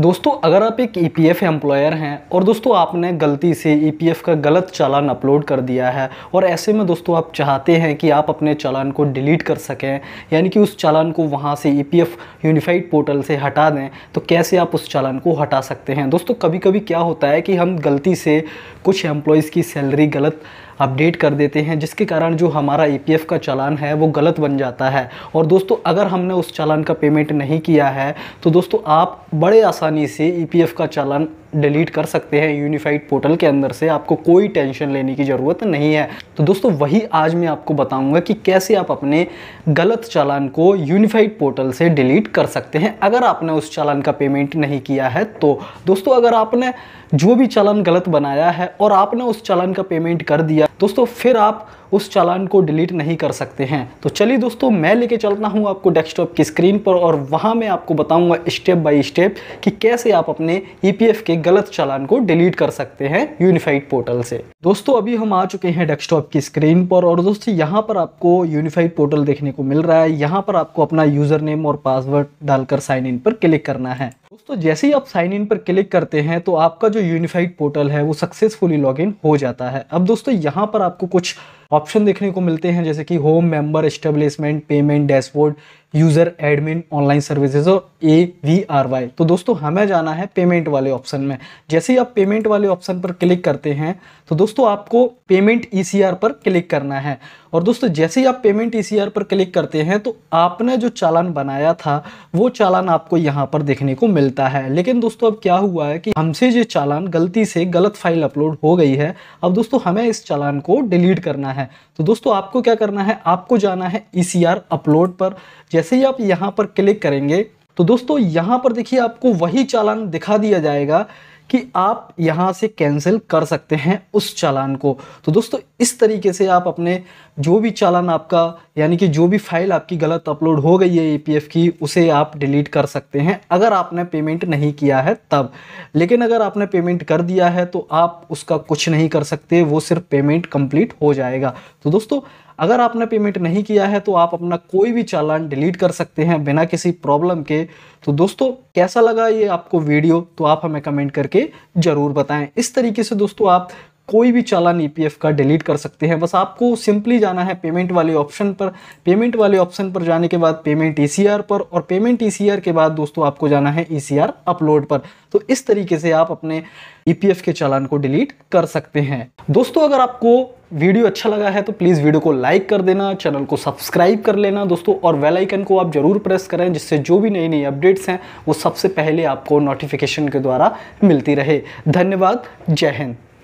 दोस्तों अगर आप एक ई पी एफ एम्प्लॉयर हैं और दोस्तों आपने गलती से ई पी एफ का गलत चालान अपलोड कर दिया है और ऐसे में दोस्तों आप चाहते हैं कि आप अपने चालान को डिलीट कर सकें यानी कि उस चालान को वहाँ से E P F unified portal से हटा दें तो कैसे आप उस चालान को हटा सकते हैं दोस्तों कभी कभी क्या होता है कि हम गलती से कुछ एम्प्लॉयज़ की सैलरी गलत अपडेट कर देते हैं जिसके कारण जो हमारा ई e का चालान है वो गलत बन जाता है और दोस्तों अगर हमने उस चालान का पेमेंट नहीं किया है तो दोस्तों आप बड़े आसान hastanesi, EPF kaçalan डिलीट कर सकते हैं यूनिफाइड पोर्टल के अंदर से आपको कोई टेंशन लेने की ज़रूरत नहीं है तो दोस्तों वही आज मैं आपको बताऊंगा कि कैसे आप अपने गलत चालान को यूनिफाइड पोर्टल से डिलीट कर सकते हैं अगर आपने उस चालान का पेमेंट नहीं किया है तो दोस्तों अगर आपने जो भी चालान गलत बनाया है और आपने उस चालान का पेमेंट कर दिया दोस्तों फिर आप उस चालान को डिलीट नहीं कर सकते हैं तो चलिए दोस्तों मैं लेके चलता हूँ आपको डेस्कटॉप की स्क्रीन पर और वहाँ मैं आपको बताऊँगा स्टेप बाई स्टेप कि कैसे आप अपने ई e के एक गलत चालान को डिलीट कर सकते हैं यूनिफाइड पोर्टल से दोस्तों अभी हम आ चुके हैं डेस्कटॉप की स्क्रीन पर और दोस्तों यहाँ पर आपको यूनिफाइड पोर्टल देखने को मिल रहा है यहाँ पर आपको अपना यूजर नेम और पासवर्ड डालकर साइन इन पर क्लिक करना है दोस्तों जैसे ही आप साइन इन पर क्लिक करते हैं तो आपका जो यूनिफाइड पोर्टल है वो सक्सेसफुली लॉग हो जाता है अब दोस्तों यहाँ पर आपको कुछ ऑप्शन देखने को मिलते हैं जैसे कि home member establishment payment dashboard user admin online services और ए वी आर वाई तो दोस्तों हमें जाना है पेमेंट वाले ऑप्शन में जैसे ही आप पेमेंट वाले ऑप्शन पर क्लिक करते हैं तो दोस्तों आपको पेमेंट ई सी आर पर क्लिक करना है और दोस्तों जैसे ही आप पेमेंट ई सी आर पर क्लिक करते हैं तो आपने जो चालान बनाया था वो चालान आपको यहाँ पर देखने को मिलता है लेकिन दोस्तों अब क्या हुआ है कि हमसे ये चालान गलती से गलत फाइल अपलोड हो गई है अब दोस्तों हमें इस चालान को डिलीट करना है है तो दोस्तों आपको क्या करना है आपको जाना है ई e अपलोड पर जैसे ही आप यहाँ पर क्लिक करेंगे तो दोस्तों यहाँ पर देखिए आपको वही चालान दिखा दिया जाएगा कि आप यहाँ से कैंसिल कर सकते हैं उस चालान को तो दोस्तों इस तरीके से आप अपने जो भी चालान आपका यानी कि जो भी फाइल आपकी गलत अपलोड हो गई है ईपीएफ की उसे आप डिलीट कर सकते हैं अगर आपने पेमेंट नहीं किया है तब लेकिन अगर आपने पेमेंट कर दिया है तो आप उसका कुछ नहीं कर सकते वो सिर्फ पेमेंट कंप्लीट हो जाएगा तो दोस्तों अगर आपने पेमेंट नहीं किया है तो आप अपना कोई भी चालान डिलीट कर सकते हैं बिना किसी प्रॉब्लम के तो दोस्तों कैसा लगा ये आपको वीडियो तो आप हमें कमेंट करके ज़रूर बताएं इस तरीके से दोस्तों आप कोई भी चालान ई e का डिलीट कर सकते हैं बस आपको सिंपली जाना है पेमेंट वाले ऑप्शन पर पेमेंट वाले ऑप्शन पर जाने के बाद पेमेंट ई e पर और पेमेंट ई e के बाद दोस्तों आपको जाना है ई अपलोड पर तो इस तरीके से आप अपने ई के चालान को डिलीट कर सकते हैं दोस्तों अगर आपको वीडियो अच्छा लगा है तो प्लीज़ वीडियो को लाइक कर देना चैनल को सब्सक्राइब कर लेना दोस्तों और वेल आइकन को आप जरूर प्रेस करें जिससे जो भी नई नई अपडेट्स हैं वो सबसे पहले आपको नोटिफिकेशन के द्वारा मिलती रहे धन्यवाद जय हिंद